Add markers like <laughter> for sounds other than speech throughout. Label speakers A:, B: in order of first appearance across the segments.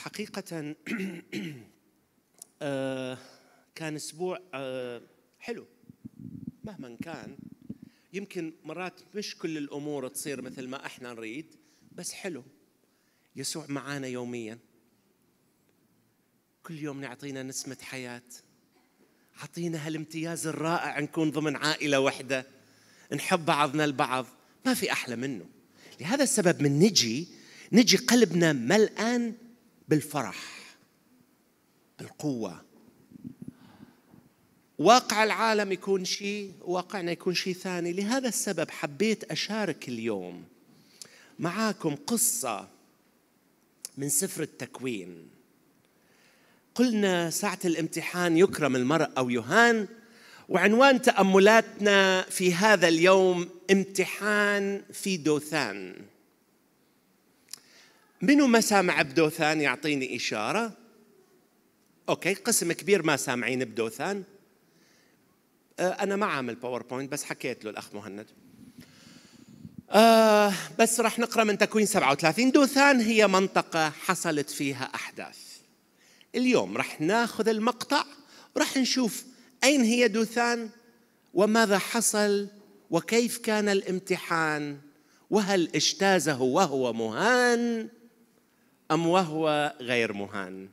A: حقيقة <clears throat> آه، كان أسبوع آه، حلو مهما كان يمكن مرات مش كل الأمور تصير مثل ما احنا نريد بس حلو يسوع معانا يوميا كل يوم نعطينا نسمة حياة عطينا هالامتياز الرائع نكون ضمن عائلة واحدة نحب بعضنا البعض ما في أحلى منه لهذا السبب من نجي نجي قلبنا ملآن بالفرح بالقوة واقع العالم يكون شيء واقعنا يكون شيء ثاني لهذا السبب حبيت أشارك اليوم معاكم قصة من سفر التكوين قلنا ساعة الامتحان يكرم المرء أو يهان وعنوان تأملاتنا في هذا اليوم امتحان في دوثان منو ما سامع بدوثان يعطيني إشارة أوكي قسم كبير ما سامعين بدوثان أه، أنا ما عامل باوربوينت بس حكيت له الأخ مهند آه بس راح نقرأ من تكوين 37 دوثان هي منطقة حصلت فيها أحداث اليوم راح ناخذ المقطع وراح نشوف أين هي دوثان وماذا حصل وكيف كان الامتحان وهل اجتازه وهو مهان أم وهو غير مهان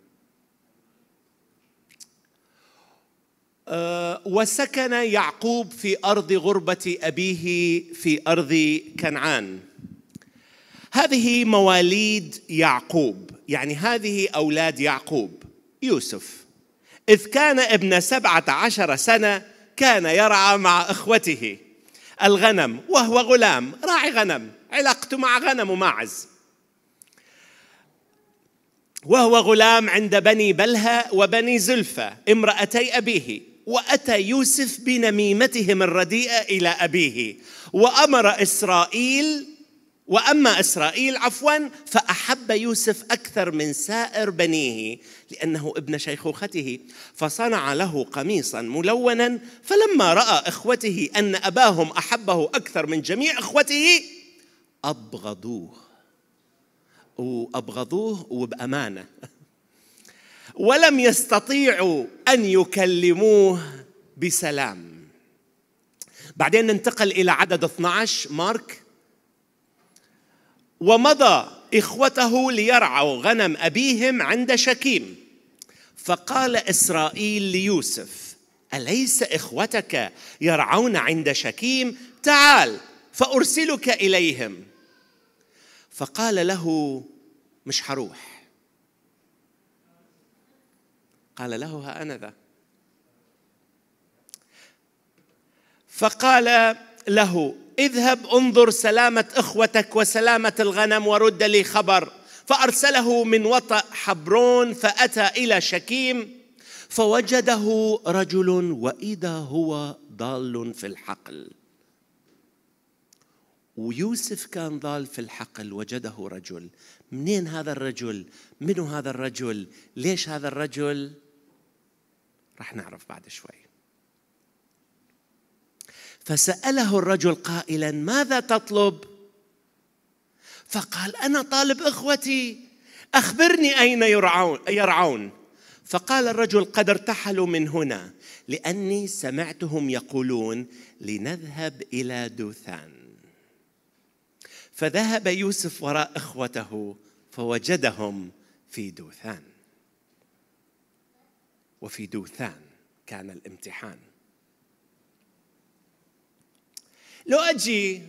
A: أه، وسكن يعقوب في أرض غربة أبيه في أرض كنعان هذه مواليد يعقوب يعني هذه أولاد يعقوب يوسف إذ كان ابن سبعة عشر سنة كان يرعى مع إخوته الغنم وهو غلام راعي غنم علاقته مع غنم وماعز وهو غلام عند بني بلهى وبني زلفى امرأتي أبيه وأتى يوسف بنميمتهم الرديئة إلى أبيه وأمر إسرائيل واما اسرائيل عفوا فاحب يوسف اكثر من سائر بنيه لانه ابن شيخوخته فصنع له قميصا ملونا فلما راى اخوته ان اباهم احبه اكثر من جميع اخوته ابغضوه وابغضوه وبامانه <laughs> ولم يستطيعوا ان يكلموه بسلام بعدين ننتقل الى عدد 12 مارك ومضى اخوته ليرعوا غنم ابيهم عند شكيم فقال اسرائيل ليوسف اليس اخوتك يرعون عند شكيم تعال فارسلك اليهم فقال له مش هروح قال له ها أنا ذا فقال له اذهب انظر سلامة إخوتك وسلامة الغنم ورد لي خبر فأرسله من وطأ حبرون فأتى إلى شكيم فوجده رجل وإذا هو ضال في الحقل ويوسف كان ضال في الحقل وجده رجل منين هذا الرجل منو هذا الرجل ليش هذا الرجل راح نعرف بعد شوي فساله الرجل قائلا ماذا تطلب فقال انا طالب اخوتي اخبرني اين يرعون يرعون فقال الرجل قد ارتحلوا من هنا لاني سمعتهم يقولون لنذهب الى دوثان فذهب يوسف وراء اخوته فوجدهم في دوثان وفي دوثان كان الامتحان لو اجي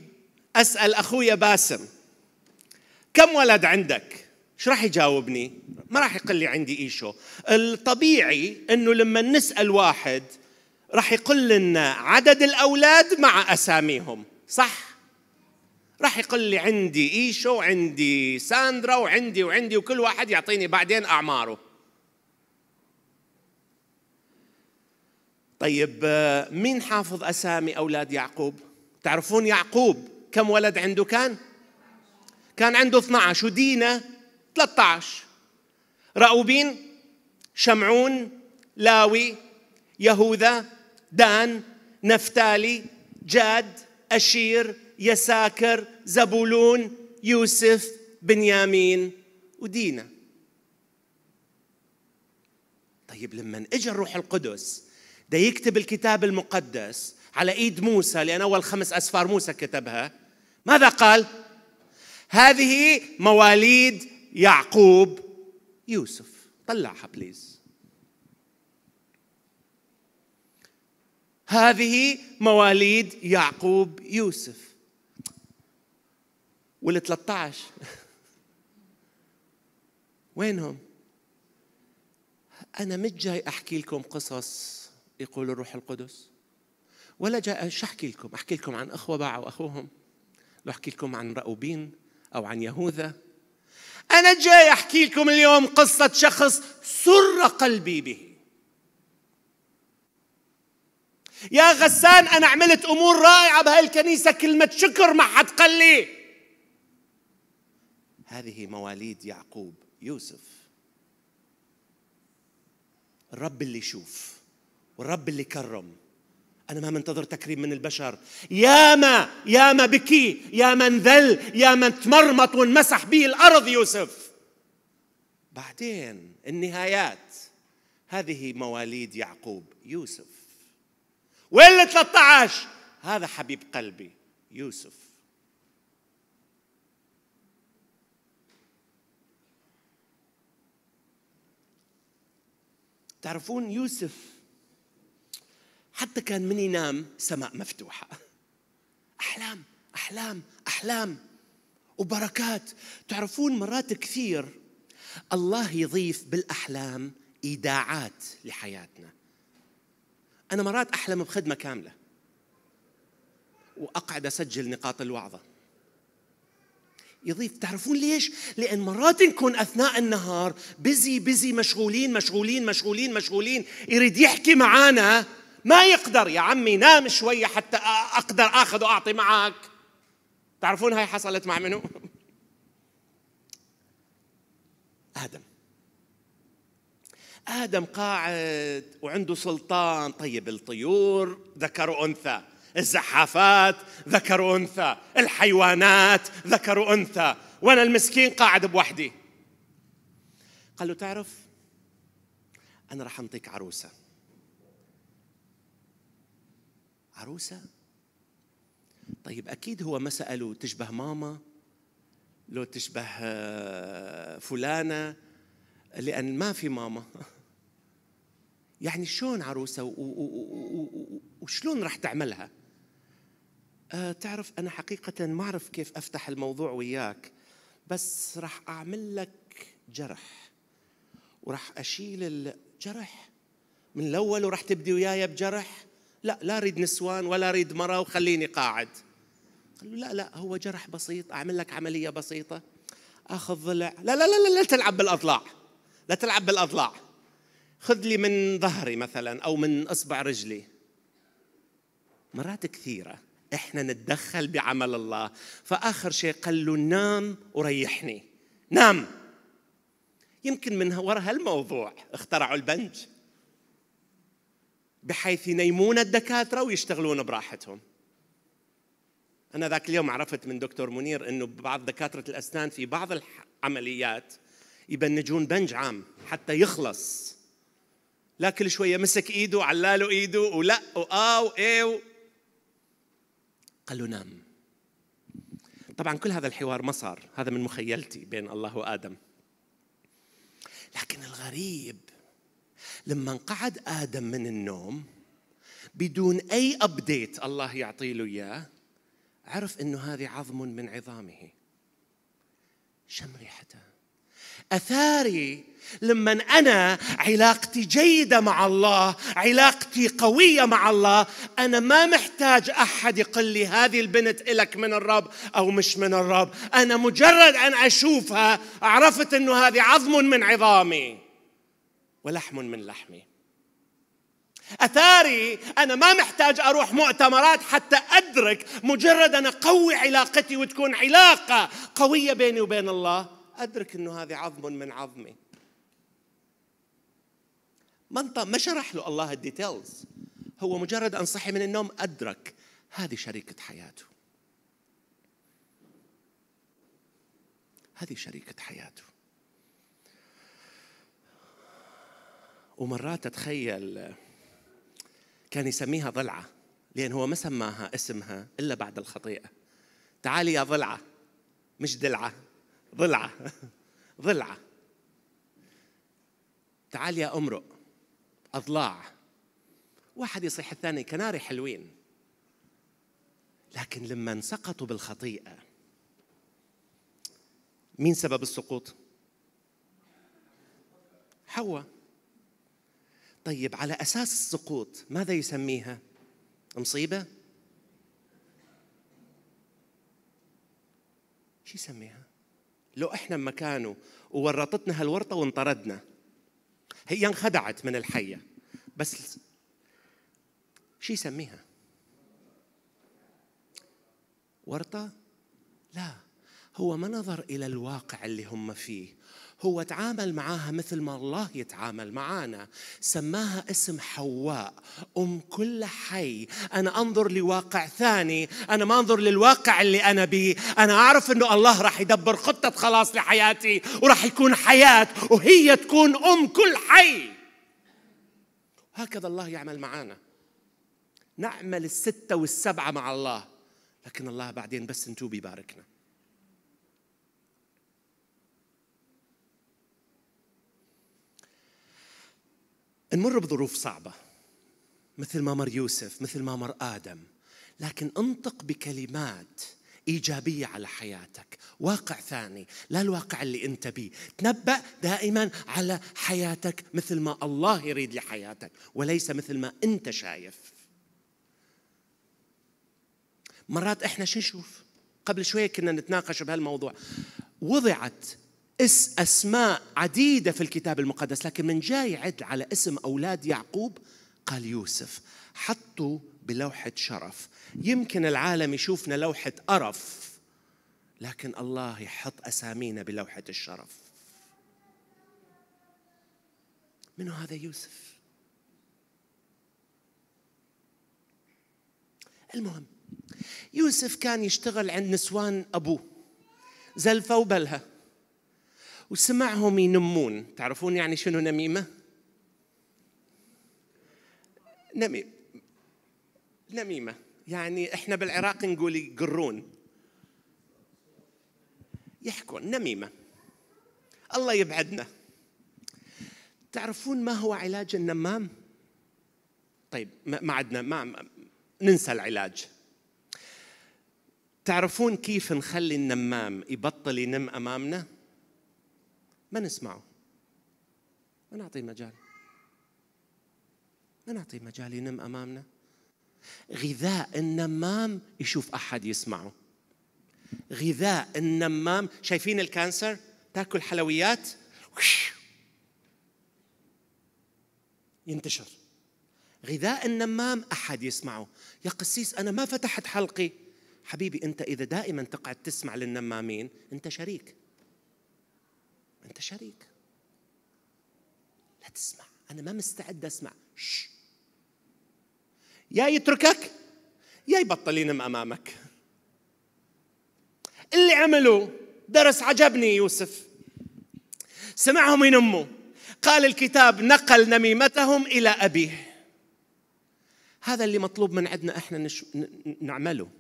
A: اسال اخويا باسم كم ولد عندك ايش راح يجاوبني ما راح يقول لي عندي ايشو الطبيعي انه لما نسال واحد راح يقول لنا عدد الاولاد مع اساميهم صح راح يقول لي عندي ايشو وعندي ساندرا وعندي وعندي وكل واحد يعطيني بعدين اعماره طيب مين حافظ اسامي اولاد يعقوب تعرفون يعقوب كم ولد عنده كان كان عنده 12 ودينا 13 رأوبين شمعون لاوي يهوذا دان نفتالي جاد أشير يساكر زبولون يوسف بنيامين ودينا طيب لما اجى الروح القدس ده يكتب الكتاب المقدس على ايد موسى لان اول خمس اسفار موسى كتبها ماذا قال هذه مواليد يعقوب يوسف طلعها بليز هذه مواليد يعقوب يوسف وال 13 وينهم؟ أنا مش جاي أحكي لكم قصص يقول الروح القدس ولا جاي شو أحكي لكم؟ أحكي لكم عن أخوة باعوا أخوهم لو أحكي لكم عن رأوبين أو عن يهوذا أنا جاي أحكي لكم اليوم قصة شخص سر قلبي به يا غسان أنا عملت أمور رائعة بهالكنيسة كلمة شكر ما حد قال لي هذه مواليد يعقوب يوسف الرب اللي يشوف والرب اللي كرم أنا ما منتظر تكريم من البشر ياما ياما بكي ياما يا ياما تمرمط وانمسح به الأرض يوسف بعدين النهايات هذه مواليد يعقوب يوسف وين ال 13 هذا حبيب قلبي يوسف تعرفون يوسف حتى كان من ينام سماء مفتوحة أحلام أحلام أحلام وبركات تعرفون مرات كثير الله يضيف بالأحلام إيداعات لحياتنا أنا مرات أحلم بخدمة كاملة وأقعد أسجل نقاط الوعظة يضيف تعرفون ليش؟ لأن مرات نكون أثناء النهار بزي بزي مشغولين مشغولين مشغولين مشغولين يريد يحكي معانا ما يقدر يا عمي نام شوية حتى أقدر أخذ وأعطي معك تعرفون هاي حصلت مع منو؟ <laughs> آدم آدم قاعد وعنده سلطان طيب الطيور ذكر وأنثى الزحافات ذكر وانثى الحيوانات ذكر وانثى وانا المسكين قاعد بوحدي قال له تعرف انا راح انطيك عروسه عروسه طيب اكيد هو ما ساله تشبه ماما لو تشبه آه، فلانه لان ما في ماما <laughs> يعني شلون عروسه وشلون راح تعملها أه تعرف أنا حقيقة ما أعرف كيف أفتح الموضوع وياك بس راح أعمل لك جرح وراح أشيل الجرح من الأول وراح تبدي وياي بجرح لا لا أريد نسوان ولا أريد مرة وخليني قاعد قال له لا لا هو جرح بسيط أعمل لك عملية بسيطة أخذ ضلع لا لا لا لا, لا تلعب بالأضلاع لا تلعب بالأضلاع خذ لي من ظهري مثلا أو من إصبع رجلي مرات كثيرة احنا نتدخل بعمل الله فاخر شيء قال له نام وريحني نام يمكن من وراء هالموضوع اخترعوا البنج بحيث ينيمون الدكاتره ويشتغلون براحتهم انا ذاك اليوم عرفت من دكتور منير انه بعض دكاتره الاسنان في بعض العمليات يبنجون بنج عام حتى يخلص لا كل شويه مسك ايده وعلاله ايده ولا واه وايه قال له نام طبعا كل هذا الحوار ما صار هذا من مخيلتي بين الله وآدم لكن الغريب لما انقعد آدم من النوم بدون أي أبديت الله يعطي له إياه عرف أنه هذه عظم من عظامه شم ريحته أثاري لما أنا علاقتي جيدة مع الله علاقتي قوية مع الله أنا ما محتاج أحد يقول لي هذه البنت إلك من الرب أو مش من الرب أنا مجرد أن أشوفها عرفت أنه هذه عظم من عظامي ولحم من لحمي أثاري أنا ما محتاج أروح مؤتمرات حتى أدرك مجرد أنا اقوي علاقتي وتكون علاقة قوية بيني وبين الله أدرك أنه هذه عظم من عظمي ما ما شرح له الله الديتيلز هو مجرد أن صحي من النوم أدرك هذه شريكة حياته هذه شريكة حياته ومرات أتخيل كان يسميها ضلعة لأن هو ما سماها اسمها إلا بعد الخطيئة تعالي يا ضلعة مش دلعة ضلعة <laughs> ضلعة تعال يا أمرؤ أضلاع واحد يصيح الثاني كناري حلوين لكن لما سقطوا بالخطيئة مين سبب السقوط؟ حواء طيب على أساس السقوط ماذا يسميها؟ مصيبة؟ شو يسميها؟ لو احنا مكانه وورطتنا هالورطه وانطردنا هي انخدعت من الحيه بس شو يسميها ورطه لا هو ما نظر الى الواقع اللي هم فيه هو تعامل معاها مثل ما الله يتعامل معانا سماها اسم حواء أم كل حي أنا أنظر لواقع ثاني أنا ما أنظر للواقع اللي أنا بيه أنا أعرف أنه الله راح يدبر خطة خلاص لحياتي وراح يكون حياة وهي تكون أم كل حي هكذا الله يعمل معانا نعمل الستة والسبعة مع الله لكن الله بعدين بس انتو بيباركنا نمر بظروف صعبة مثل ما مر يوسف مثل ما مر آدم لكن انطق بكلمات إيجابية على حياتك واقع ثاني لا الواقع اللي أنت بيه تنبأ دائما على حياتك مثل ما الله يريد لحياتك وليس مثل ما أنت شايف مرات إحنا شو نشوف قبل شوية كنا نتناقش بهالموضوع وضعت اس أسماء عديدة في الكتاب المقدس لكن من جاي عد على اسم أولاد يعقوب قال يوسف حطوا بلوحة شرف يمكن العالم يشوفنا لوحة قرف لكن الله يحط أسامينا بلوحة الشرف منو هذا يوسف المهم يوسف كان يشتغل عند نسوان أبوه زلفة وبلها وسمعهم ينمون تعرفون يعني شنو نميمة؟ نميمة نميمة يعني احنا بالعراق نقول يقرون يحكون نميمة الله يبعدنا تعرفون ما هو علاج النمام؟ طيب ما عدنا ما ننسى العلاج تعرفون كيف نخلي النمام يبطل ينم امامنا؟ ما نسمعه ما نعطيه مجال ما نعطيه مجال ينم أمامنا غذاء النمام يشوف أحد يسمعه غذاء النمام شايفين الكانسر تاكل حلويات ينتشر غذاء النمام احد يسمعه يا قسيس انا ما فتحت حلقي حبيبي انت اذا دائما تقعد تسمع للنمامين انت شريك أنت شريك لا تسمع أنا ما مستعد أسمع شش. يا يتركك يا يبطل ينم أمامك اللي عمله درس عجبني يوسف سمعهم ينموا قال الكتاب نقل نميمتهم إلى أبيه هذا اللي مطلوب من عندنا احنا نش... نعمله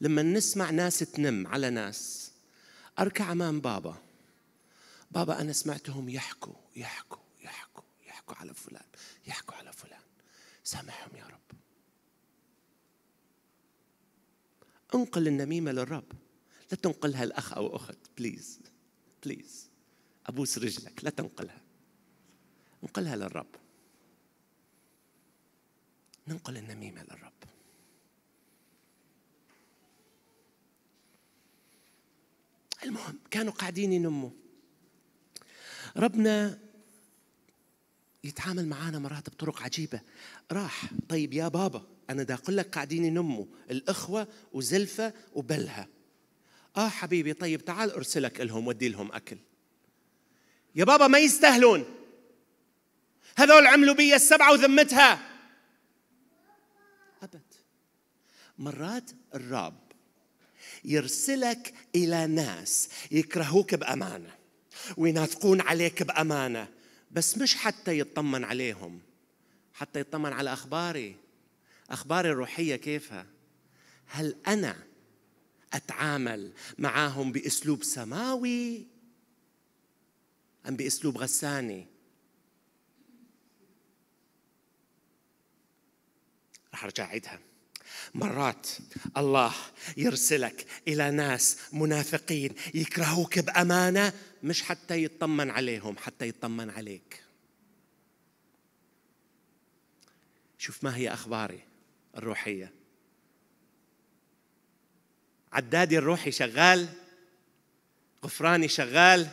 A: لما نسمع ناس تنم على ناس اركع امام بابا بابا أنا سمعتهم يحكوا يحكوا يحكوا يحكوا على فلان يحكوا على فلان سامحهم يا رب انقل النميمة للرب لا تنقلها الأخ أو أخت بليز بليز أبوس رجلك لا تنقلها انقلها للرب ننقل النميمة للرب المهم كانوا قاعدين ينموا ربنا يتعامل معانا مرات بطرق عجيبة راح طيب يا بابا أنا دا أقول لك قاعدين ينموا الإخوة وزلفة وبلها آه حبيبي طيب تعال أرسلك لهم ودي لهم أكل يا بابا ما يستاهلون هذول عملوا بي السبعة وذمتها أبد مرات الرب يرسلك إلى ناس يكرهوك بأمانة وينافقون عليك بأمانة بس مش حتى يطمن عليهم حتى يطمن على أخباري أخباري الروحية كيفها هل أنا أتعامل معهم بأسلوب سماوي أم بأسلوب غساني رح أرجع عيدها مرات الله يرسلك إلى ناس منافقين يكرهوك بأمانة مش حتى يطمن عليهم حتى يطمن عليك شوف ما هي أخباري الروحية عدادي الروحي شغال غفراني شغال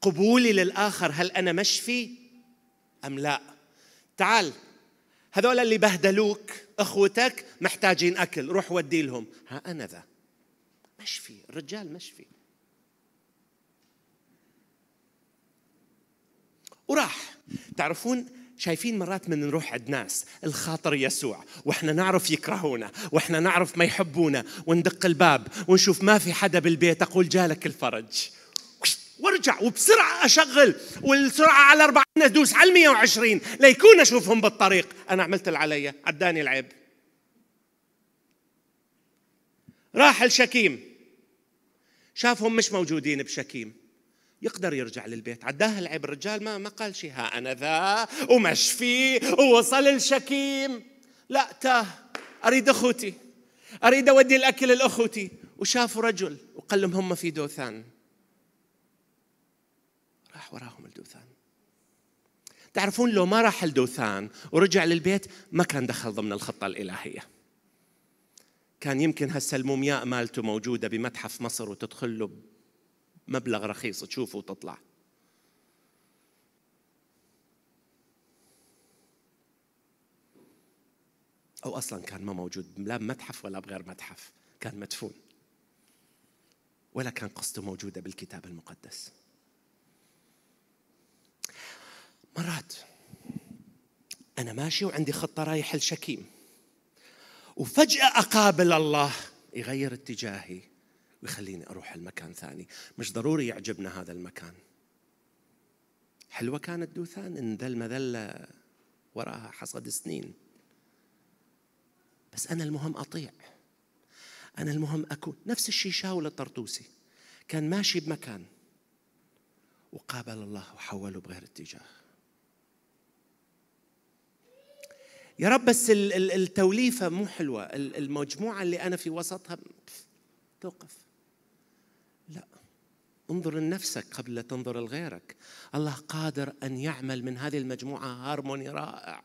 A: قبولي للآخر هل أنا مشفي أم لا تعال هذول اللي بهدلوك اخوتك محتاجين اكل روح ودي لهم ها انا ذا مشفي الرجال مشفي وراح تعرفون شايفين مرات من نروح عند ناس الخاطر يسوع واحنا نعرف يكرهونا واحنا نعرف ما يحبونا وندق الباب ونشوف ما في حدا بالبيت اقول جالك الفرج وارجع وبسرعه اشغل والسرعه على 40 ادوس على 120 ليكون اشوفهم بالطريق انا عملت اللي علي عداني العيب راح الشكيم شافهم مش موجودين بشكيم يقدر يرجع للبيت عداها العبر الرجال ما ما قال شيء ها انا ذا ومشفي ووصل الشكيم لا تاه اريد اخوتي اريد اودي الاكل لاخوتي وشافوا رجل وقال لهم هم في دوثان راح وراهم الدوثان تعرفون لو ما راح الدوثان ورجع للبيت ما كان دخل ضمن الخطة الإلهية كان يمكن هسه المومياء مالته موجودة بمتحف مصر وتدخل له مبلغ رخيص تشوفه وتطلع أو أصلا كان ما موجود لا بمتحف ولا بغير متحف كان مدفون ولا كان قصته موجودة بالكتاب المقدس مرات أنا ماشي وعندي خطة رايح الشكيم وفجأة أقابل الله يغير اتجاهي بخليني أروح المكان ثاني مش ضروري يعجبنا هذا المكان حلوة كانت دوثان إن ذا المذلة وراها حصد سنين بس أنا المهم أطيع أنا المهم أكون نفس الشيء شاول الطرطوسي كان ماشي بمكان وقابل الله وحوله بغير اتجاه يا رب بس التوليفة مو حلوة المجموعة اللي أنا في وسطها توقف انظر لنفسك قبل تنظر لغيرك الله قادر أن يعمل من هذه المجموعة هارموني رائع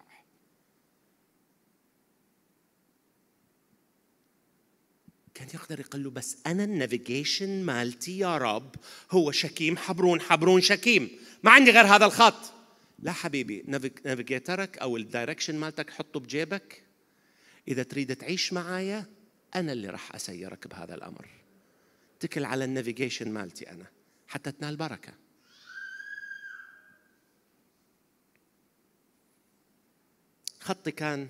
A: كان يقدر يقول له بس أنا النافيجيشن مالتي يا رب هو شكيم حبرون حبرون شكيم ما عندي غير هذا الخط لا حبيبي نافيجيترك أو الدايركشن مالتك حطه بجيبك إذا تريد تعيش معايا أنا اللي راح أسيرك بهذا الأمر اتكل على النافيجيشن مالتي انا حتى تنال بركه خطي كان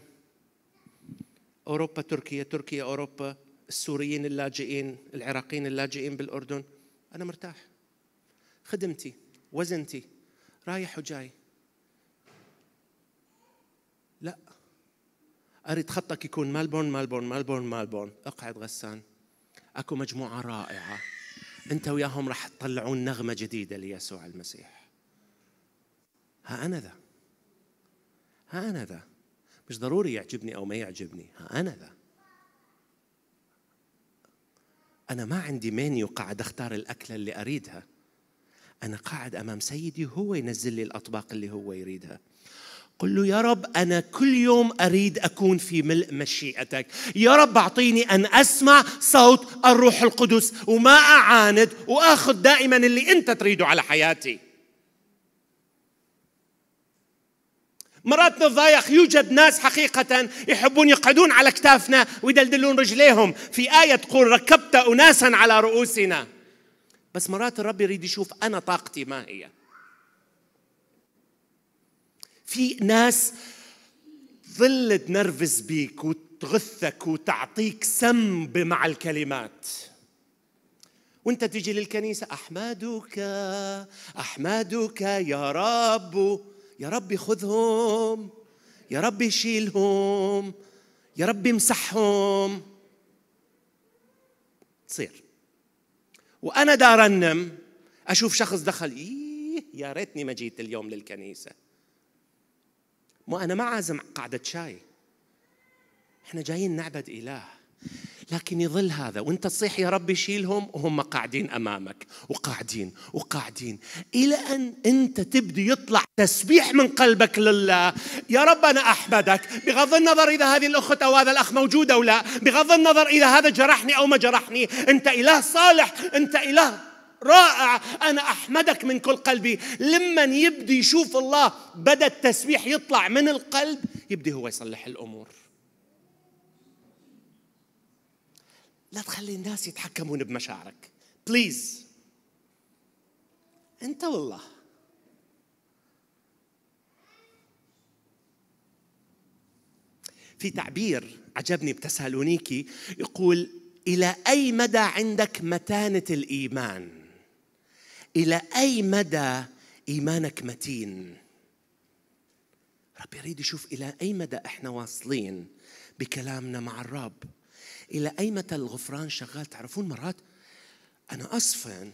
A: اوروبا تركيا تركيا اوروبا السوريين اللاجئين العراقيين اللاجئين بالاردن انا مرتاح خدمتي وزنتي رايح وجاي لا اريد خطك يكون مالبورن مالبورن مالبورن مالبورن اقعد غسان اكو مجموعه رائعه انت وياهم راح تطلعون نغمه جديده ليسوع المسيح ها انا ذا ها انا ذا مش ضروري يعجبني او ما يعجبني ها انا ذا انا ما عندي منيو قاعد اختار الاكله اللي اريدها انا قاعد امام سيدي هو ينزل لي الاطباق اللي هو يريدها قل له يا رب أنا كل يوم أريد أكون في ملء مشيئتك يا رب أعطيني أن أسمع صوت الروح القدس وما أعاند وأخذ دائما اللي أنت تريده على حياتي مرات نتضايق يوجد ناس حقيقة يحبون يقعدون على كتافنا ويدلدلون رجليهم في آية تقول ركبت أناسا على رؤوسنا بس مرات الرب يريد يشوف أنا طاقتي ما هي في ناس ظل تنرفز بيك وتغثك وتعطيك سم مع الكلمات وانت تيجي للكنيسة أحمدك أحمدك يا رب يا ربي خذهم يا ربي شيلهم يا ربي امسحهم تصير وأنا دارنم أشوف شخص دخل إيه يا ريتني ما جيت اليوم للكنيسة ما أنا ما عازم قعدة شاي احنا جايين نعبد إله لكن يظل هذا وانت تصيح يا ربي شيلهم وهم قاعدين امامك وقاعدين وقاعدين الى ان انت تبدي يطلع تسبيح من قلبك لله يا رب انا احمدك بغض النظر اذا هذه الاخت او هذا الاخ موجود او لا بغض النظر اذا هذا جرحني او ما جرحني انت اله صالح انت اله رائع أنا أحمدك من كل قلبي لما يبدي يشوف الله بدأ التسبيح يطلع من القلب يبدي هو يصلح الأمور لا تخلي الناس يتحكمون بمشاعرك بليز أنت والله في تعبير عجبني بتسالونيكي يقول الى اي مدى عندك متانه الايمان إلى أي مدى إيمانك متين رب يريد يشوف إلى أي مدى إحنا واصلين بكلامنا مع الرب إلى أي مدى الغفران شغال تعرفون مرات أنا أصفن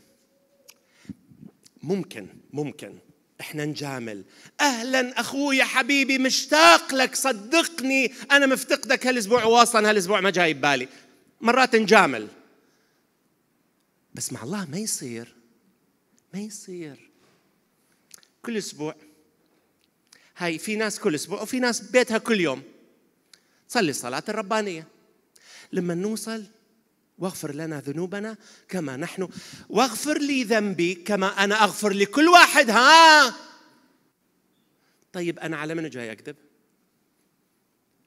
A: ممكن ممكن احنا نجامل اهلا اخوي حبيبي مشتاق لك صدقني انا مفتقدك هالاسبوع واصلا هالاسبوع ما جاي ببالي مرات نجامل بس مع الله ما يصير ما يصير كل اسبوع هاي في ناس كل اسبوع وفي ناس بيتها كل يوم تصلي الصلاه الربانيه لما نوصل واغفر لنا ذنوبنا كما نحن واغفر لي ذنبي كما انا اغفر لكل واحد ها طيب انا على من جاي اكذب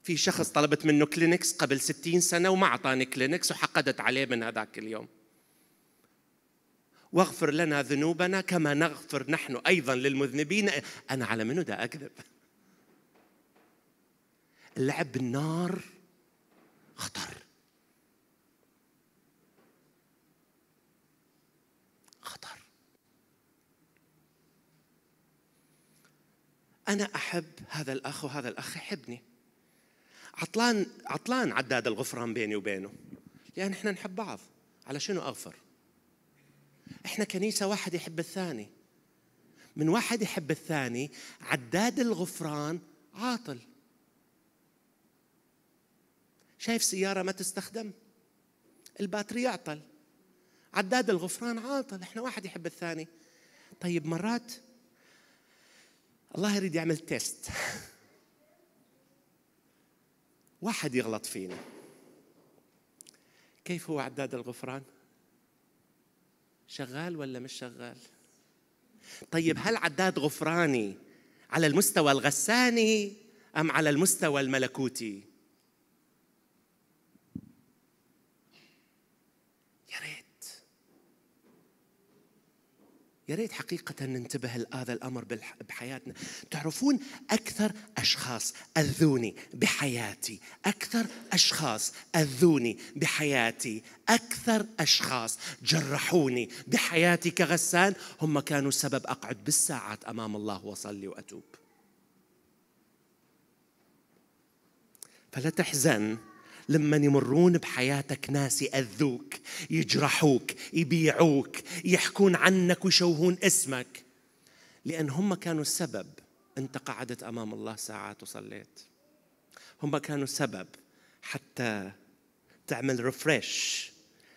A: في شخص طلبت منه كلينكس قبل ستين سنة وما أعطاني كلينكس وحقدت عليه من هذاك اليوم واغفر لنا ذنوبنا كما نغفر نحن ايضا للمذنبين انا على منو ده اكذب اللعب بالنار خطر خطر انا احب هذا الاخ وهذا الاخ يحبني عطلان عطلان عداد الغفران بيني وبينه لان احنا نحب بعض على شنو اغفر احنا كنيسه واحد يحب الثاني من واحد يحب الثاني عداد الغفران عاطل شايف سياره ما تستخدم الباتري يعطل عداد الغفران عاطل احنا واحد يحب الثاني طيب مرات الله يريد يعمل تيست <laughs> واحد يغلط فينا كيف هو عداد الغفران شغال ولا مش شغال طيب هل عداد غفراني على المستوى الغساني ام على المستوى الملكوتي يا ريت حقيقة ننتبه لهذا الأمر بحياتنا تعرفون أكثر أشخاص أذوني بحياتي أكثر أشخاص أذوني بحياتي أكثر أشخاص جرحوني بحياتي كغسان هم كانوا سبب أقعد بالساعات أمام الله وأصلي وأتوب فلا تحزن لما يمرون بحياتك ناس يأذوك يجرحوك يبيعوك يحكون عنك ويشوهون اسمك لأن هم كانوا السبب أنت قعدت أمام الله ساعات وصليت هم كانوا سبب حتى تعمل ريفريش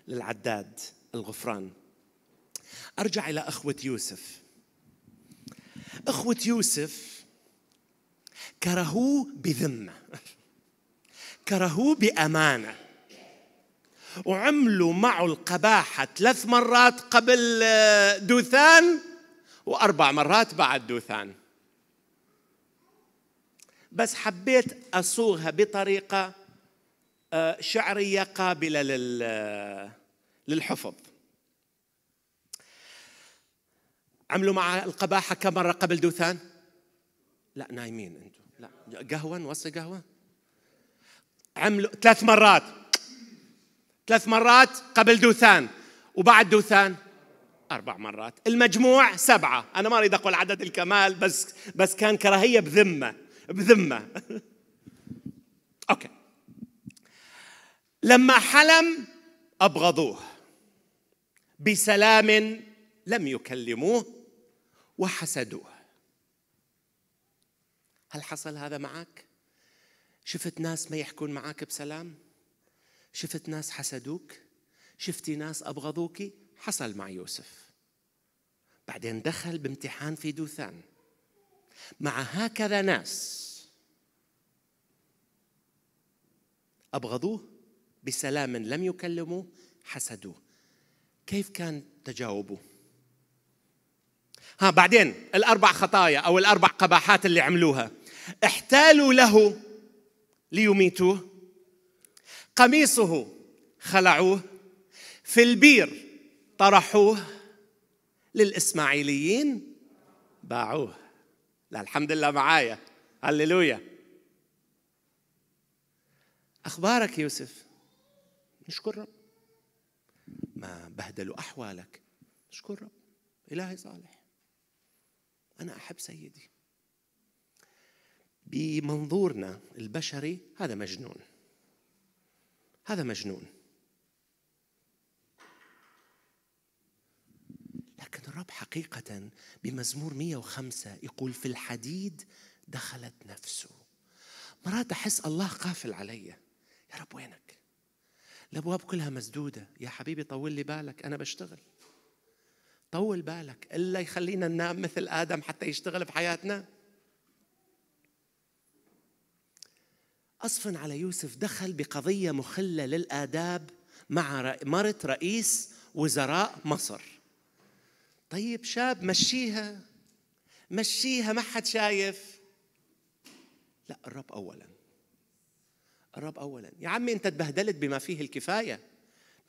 A: للعداد الغفران أرجع إلى أخوة يوسف أخوة يوسف كرهوه بذمة <laughs> كرهوه بأمانة وعملوا معه القباحة ثلاث مرات قبل آه، دوثان وأربع مرات بعد دوثان بس حبيت أصوغها بطريقة آه، شعرية قابلة آه، للحفظ عملوا مع القباحة كم مرة قبل دوثان؟ لا نايمين انتم لا قهوة نوصي قهوة عملوا ثلاث مرات ثلاث مرات قبل دوثان وبعد دوثان أربع مرات المجموع سبعة أنا ما أريد أقول عدد الكمال بس بس كان كراهية بذمة بذمة <laughs> أوكي لما حلم أبغضوه بسلام لم يكلموه وحسدوه هل حصل هذا معك؟ شفت ناس ما يحكون معك بسلام شفت ناس حسدوك شفتي ناس أبغضوك حصل مع يوسف بعدين دخل بامتحان في دوثان مع هكذا ناس أبغضوه بسلام لم يكلموه حسدوه كيف كان تجاوبه ها بعدين الأربع خطايا أو الأربع قباحات اللي عملوها احتالوا له ليميتوه قميصه خلعوه في البير طرحوه للإسماعيليين باعوه لا الحمد لله معايا هللويا أخبارك يوسف نشكر رب ما بهدلوا أحوالك نشكر رب إلهي صالح أنا أحب سيدي بمنظورنا البشري هذا مجنون هذا مجنون لكن الرب حقيقة بمزمور 105 يقول في الحديد دخلت نفسه مرات أحس الله قافل علي يا رب وينك الأبواب كلها مسدودة يا حبيبي طول لي بالك أنا بشتغل طول بالك إلا يخلينا ننام مثل آدم حتى يشتغل بحياتنا أصفن على يوسف دخل بقضية مخلة للآداب مع مرة رئيس وزراء مصر طيب شاب مشيها مشيها ما حد شايف لا الرب أولا الرب أولا يا عمي أنت تبهدلت بما فيه الكفاية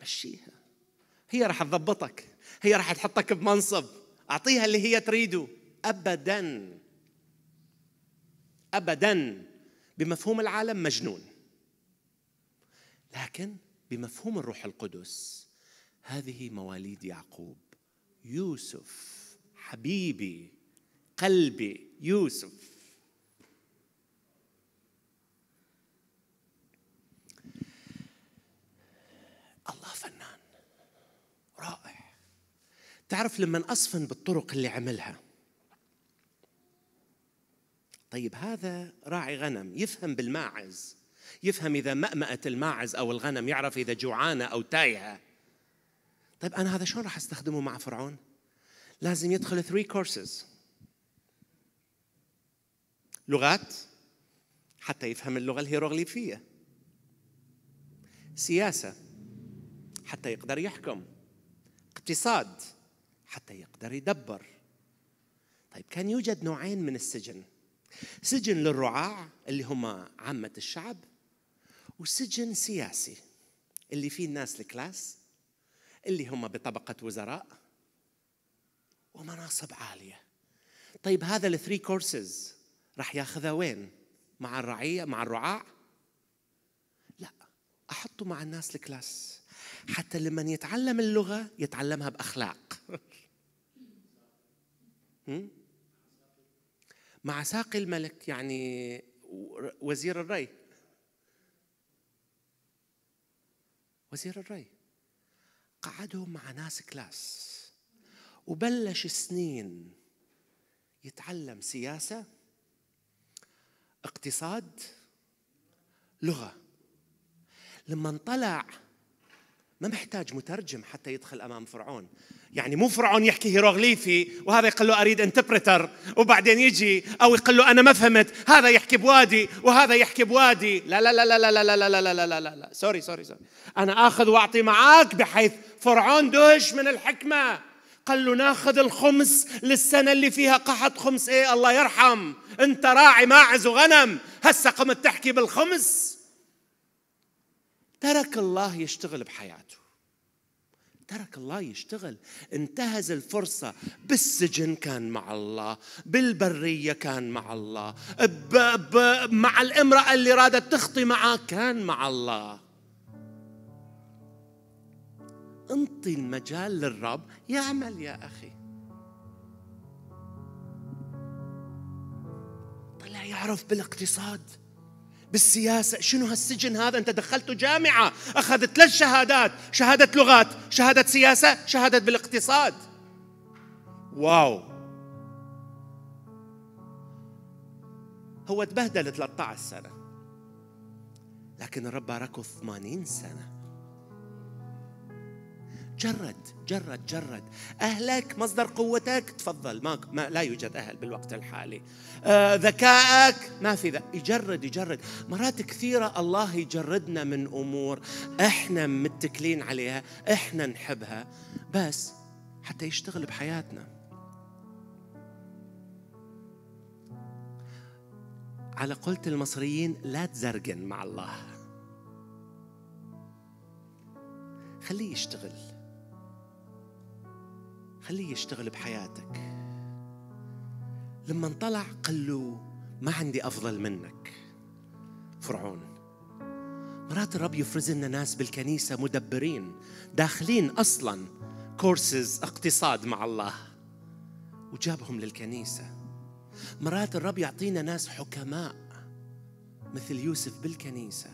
A: مشيها هي راح تضبطك هي راح تحطك بمنصب أعطيها اللي هي تريده أبدا أبدا بمفهوم العالم مجنون لكن بمفهوم الروح القدس هذه مواليد يعقوب يوسف حبيبي قلبي يوسف الله فنان رائع تعرف لما أصفن بالطرق اللي عملها طيب هذا راعي غنم يفهم بالماعز يفهم إذا مأمأت الماعز أو الغنم يعرف إذا جوعانة أو تايهة طيب أنا هذا شلون راح أستخدمه مع فرعون لازم يدخل 3 كورسز لغات حتى يفهم اللغة الهيروغليفية سياسة حتى يقدر يحكم اقتصاد حتى يقدر يدبر طيب كان يوجد نوعين من السجن سجن للرعاع اللي هم عامة الشعب وسجن سياسي اللي فيه الناس الكلاس اللي هم بطبقة وزراء ومناصب عالية طيب هذا الثري كورسز راح ياخذها وين مع الرعية مع الرعاع لا أحطه مع الناس الكلاس حتى لمن يتعلم اللغة يتعلمها بأخلاق <laughs> مع ساقي الملك يعني وزير الري وزير الري قعدهم مع ناس كلاس وبلش سنين يتعلم سياسة اقتصاد لغة لما انطلع ما محتاج مترجم حتى يدخل أمام فرعون يعني مو فرعون يحكي هيروغليفي وهذا يقول له اريد انتبرتر وبعدين يجي او يقول له انا ما فهمت هذا يحكي بوادي وهذا يحكي بوادي لا لا لا لا لا لا لا لا لا لا لا لا لا سوري سوري سوري انا اخذ واعطي معاك بحيث فرعون دهش من الحكمه قال له ناخذ الخمس للسنه اللي فيها قحط خمس ايه الله يرحم انت راعي ماعز وغنم هسه قمت تحكي بالخمس ترك الله يشتغل بحياته ترك الله يشتغل انتهز الفرصة بالسجن كان مع الله بالبرية كان مع الله ب ب مع الامرأة اللي رادت تخطي معاه كان مع الله انطي المجال للرب يعمل يا أخي طلع يعرف بالاقتصاد بالسياسة شنو هالسجن هذا أنت دخلته جامعة أخذت ثلاث شهادات شهادة لغات شهادة سياسة شهادة بالاقتصاد واو هو تبهدل 13 سنة لكن الرب باركه 80 سنة جرد جرد جرد أهلك مصدر قوتك تفضل ما, ما لا يوجد أهل بالوقت الحالي آه ذكائك ما في ذا يجرد يجرد مرات كثيرة الله يجردنا من أمور إحنا متكلين عليها إحنا نحبها بس حتى يشتغل بحياتنا على قولة المصريين لا تزرقن مع الله خليه يشتغل خليه يشتغل بحياتك لما طلع قال له ما عندي أفضل منك فرعون مرات الرب يفرز لنا ناس بالكنيسة مدبرين داخلين أصلا كورسز اقتصاد مع الله وجابهم للكنيسة مرات الرب يعطينا ناس حكماء مثل يوسف بالكنيسة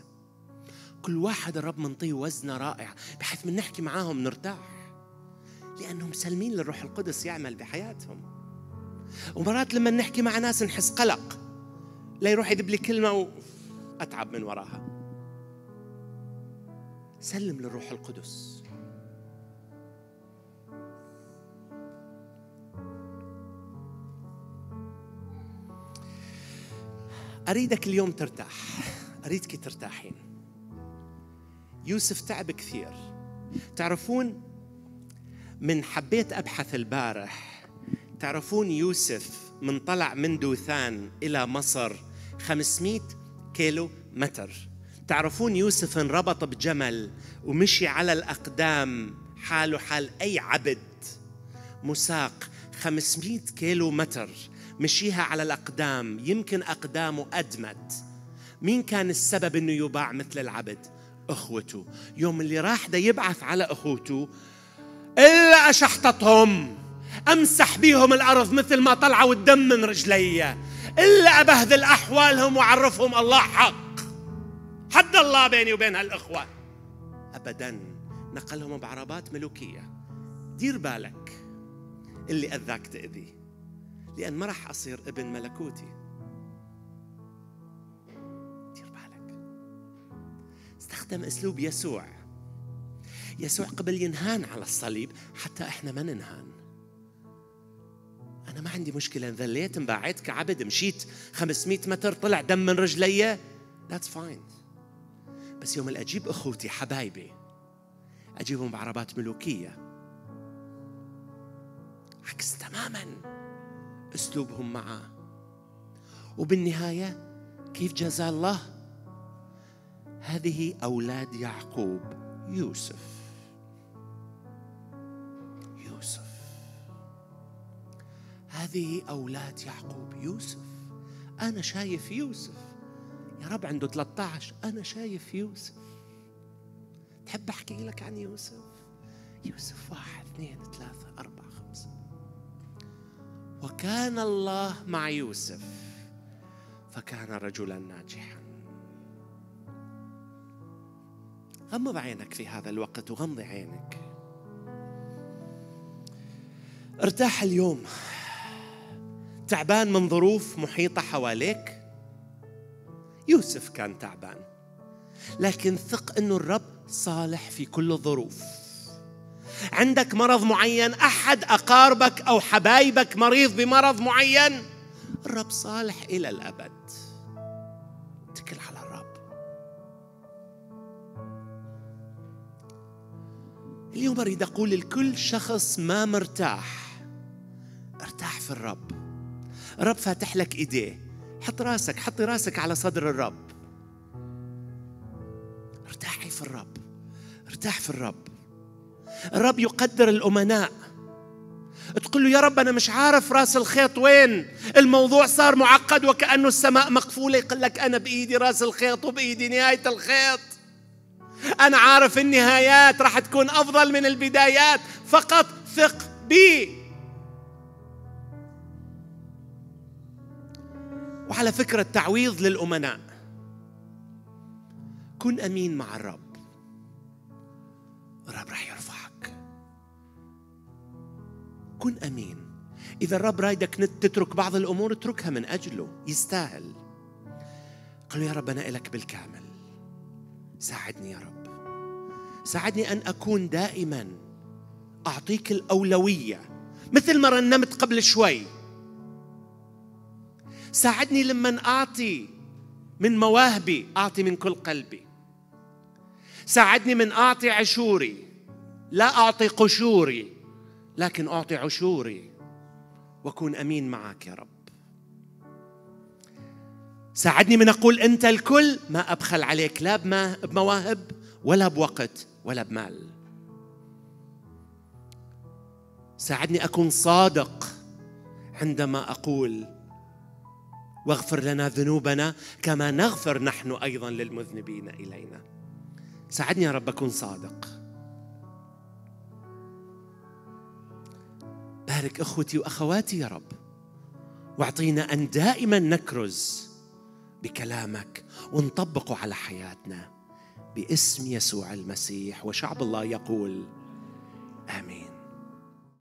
A: كل واحد الرب منطيه وزنة رائعة بحيث من نحكي معاهم نرتاح لأنهم سلمين للروح القدس يعمل بحياتهم ومرات لما نحكي مع ناس نحس قلق لا يروح يدب لي كلمة وأتعب من وراها سلم للروح القدس أريدك اليوم ترتاح أريدك ترتاحين يوسف تعب كثير تعرفون من حبيت أبحث البارح تعرفون يوسف من طلع من دوثان إلى مصر 500 كيلو متر تعرفون يوسف انربط بجمل ومشي على الأقدام حاله حال أي عبد مساق 500 كيلو متر مشيها على الأقدام يمكن أقدامه أدمت مين كان السبب أنه يباع مثل العبد؟ أخوته يوم اللي راح ده يبعث على أخوته إلا أشحطتهم أمسح بيهم الأرض مثل ما طلعوا الدم من رجلي إلا أبهدل أحوالهم وأعرفهم الله حق حد الله بيني وبين هالإخوة أبدا نقلهم بعربات ملوكية دير بالك اللي أذاك تأذي لأن ما راح أصير ابن ملكوتي دير بالك استخدم أسلوب يسوع يسوع قبل ينهان على الصليب حتى احنا ما ننهان انا ما عندي مشكله انذليت انباعت كعبد مشيت 500 متر طلع دم من رجلي ذاتس فاين بس يوم اجيب اخوتي حبايبي اجيبهم بعربات ملوكيه عكس تماما اسلوبهم معه وبالنهايه كيف جزى الله هذه اولاد يعقوب يوسف هذه أولاد يعقوب يوسف أنا شايف يوسف يا رب عنده 13 أنا شايف يوسف تحب أحكي لك عن يوسف يوسف واحد اثنين ثلاثة أربعة خمسة وكان الله مع يوسف فكان رجلا ناجحا غمض عينك في هذا الوقت وغمض عينك ارتاح اليوم تعبان من ظروف محيطة حواليك يوسف كان تعبان لكن ثق أنه الرب صالح في كل الظروف عندك مرض معين أحد أقاربك أو حبايبك مريض بمرض معين الرب صالح إلى الأبد اتكل على الرب اليوم أريد أقول لكل شخص ما مرتاح ارتاح في الرب الرب فاتح لك ايديه حط راسك حط راسك على صدر الرب ارتاحي في الرب ارتاح في الرب الرب يقدر الأمناء تقول له يا رب أنا مش عارف راس الخيط وين الموضوع صار معقد وكأنه السماء مقفولة يقول لك أنا بإيدي راس الخيط وبإيدي نهاية الخيط أنا عارف النهايات راح تكون أفضل من البدايات فقط ثق بي وعلى فكرة التعويض للأمناء كن أمين مع الرب الرب راح يرفعك كن أمين إذا الرب رايدك تترك بعض الأمور اتركها من أجله يستاهل قالوا يا رب أنا إلك بالكامل ساعدني يا رب ساعدني أن أكون دائما أعطيك الأولوية مثل ما رنمت قبل شوي ساعدني لما أعطي من مواهبي أعطي من كل قلبي ساعدني من أعطي عشوري لا أعطي قشوري لكن أعطي عشوري وأكون أمين معك يا رب ساعدني من أقول أنت الكل ما أبخل عليك لا بمواهب ولا بوقت ولا بمال ساعدني أكون صادق عندما أقول واغفر لنا ذنوبنا كما نغفر نحن أيضا للمذنبين إلينا ساعدني يا رب أكون صادق بارك إخوتي وأخواتي يا رب واعطينا أن دائما نكرز بكلامك ونطبقه على حياتنا باسم يسوع المسيح وشعب الله يقول آمين